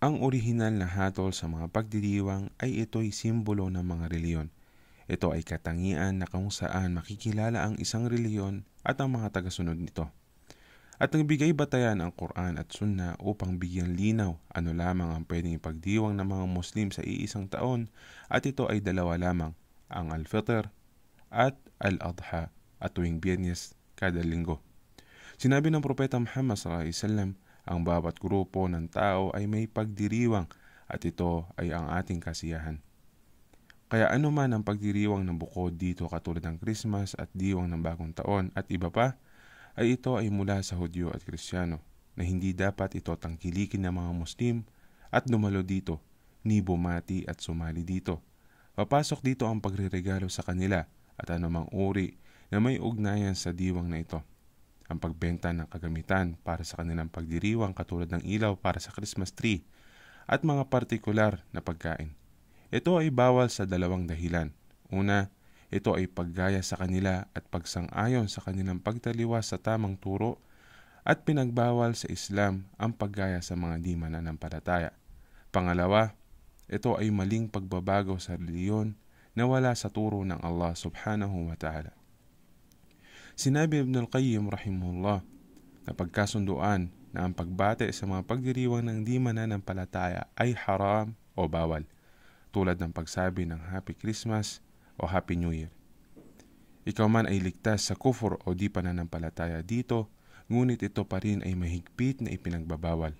Ang orihinal na hatol sa mga pagdiriwang ay ito'y simbolo ng mga reliyon. Ito ay katangian na kung saan makikilala ang isang reliyon at ang mga tagasunod nito. At nagbigay batayan ang Quran at Sunna upang bigyan linaw ano lamang ang pwedeng ipagdiwang ng mga Muslim sa iisang taon at ito ay dalawa lamang, ang Al-Fitr at Al-Adha at tuwing biyernes kada linggo. Sinabi ng Propeta Muhammad sallallahu wasallam, ang bawat grupo ng tao ay may pagdiriwang at ito ay ang ating kasiyahan. Kaya ano man ang pagdiriwang ng bukod dito katulad ng Christmas at diwang ng bagong taon at iba pa, ay ito ay mula sa Hudyo at Kristiyano na hindi dapat ito tangkilikin ng mga Muslim at dumalo dito, ni bumati at sumali dito. Papasok dito ang pagreregalo sa kanila at anumang uri na may ugnayan sa diwang na ito ang pagbenta ng kagamitan para sa kanilang pagdiriwang katulad ng ilaw para sa Christmas tree at mga partikular na pagkain. Ito ay bawal sa dalawang dahilan. Una, ito ay paggaya sa kanila at pagsang-ayon sa kanilang pagtaliwa sa tamang turo at pinagbawal sa Islam ang paggaya sa mga di mananampalataya. Pangalawa, ito ay maling pagbabago sa reliyon na wala sa turo ng Allah subhanahu wa ta'ala. Sinabi Ibn al-Qayyim rahimahullah na pagkasunduan na ang pagbate sa mga pagdiriwang ng di mananampalataya ay haram o bawal, tulad ng pagsabi ng Happy Christmas o Happy New Year. Ikaw man ay ligtas sa kufur o di pananampalataya dito, ngunit ito pa rin ay mahigpit na ipinagbabawal.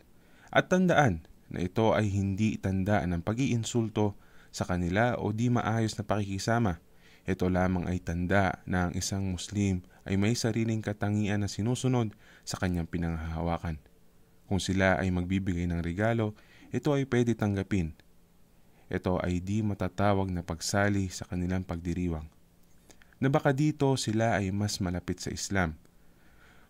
At tandaan na ito ay hindi tanda ng pag-iinsulto sa kanila o di maayos na pakikisama ito lamang ay tanda na ang isang Muslim ay may sariling katangian na sinusunod sa kanyang pinanghahawakan. Kung sila ay magbibigay ng regalo, ito ay pwede tanggapin. Ito ay di matatawag na pagsali sa kanilang pagdiriwang. Na baka dito sila ay mas malapit sa Islam.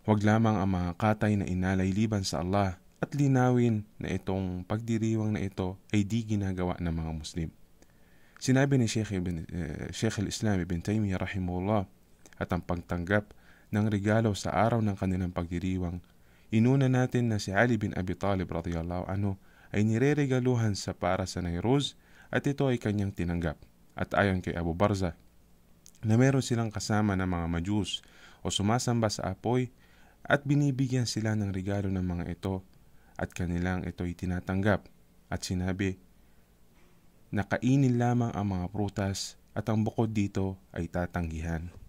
Huwag lamang ang mga katay na inalay liban sa Allah at linawin na itong pagdiriwang na ito ay di ginagawa ng mga Muslim. Sinabi ni Sheikh, Ibn, uh, Sheikh al-Islam Ibn Taymiyyah rahimahullah at ang pagtanggap ng regalo sa araw ng kanilang pagdiriwang, inuna natin na si Ali bin Abi Talib radiyallahu anhu ay nireregaluhan sa para sa Nairuz at ito ay kanyang tinanggap. At ayon kay Abu Barza, na meron silang kasama ng mga Majus o sumasamba sa apoy at binibigyan sila ng regalo ng mga ito at kanilang ito ay tinatanggap at sinabi, na kainin lamang ang mga prutas at ang bukod dito ay tatanggihan.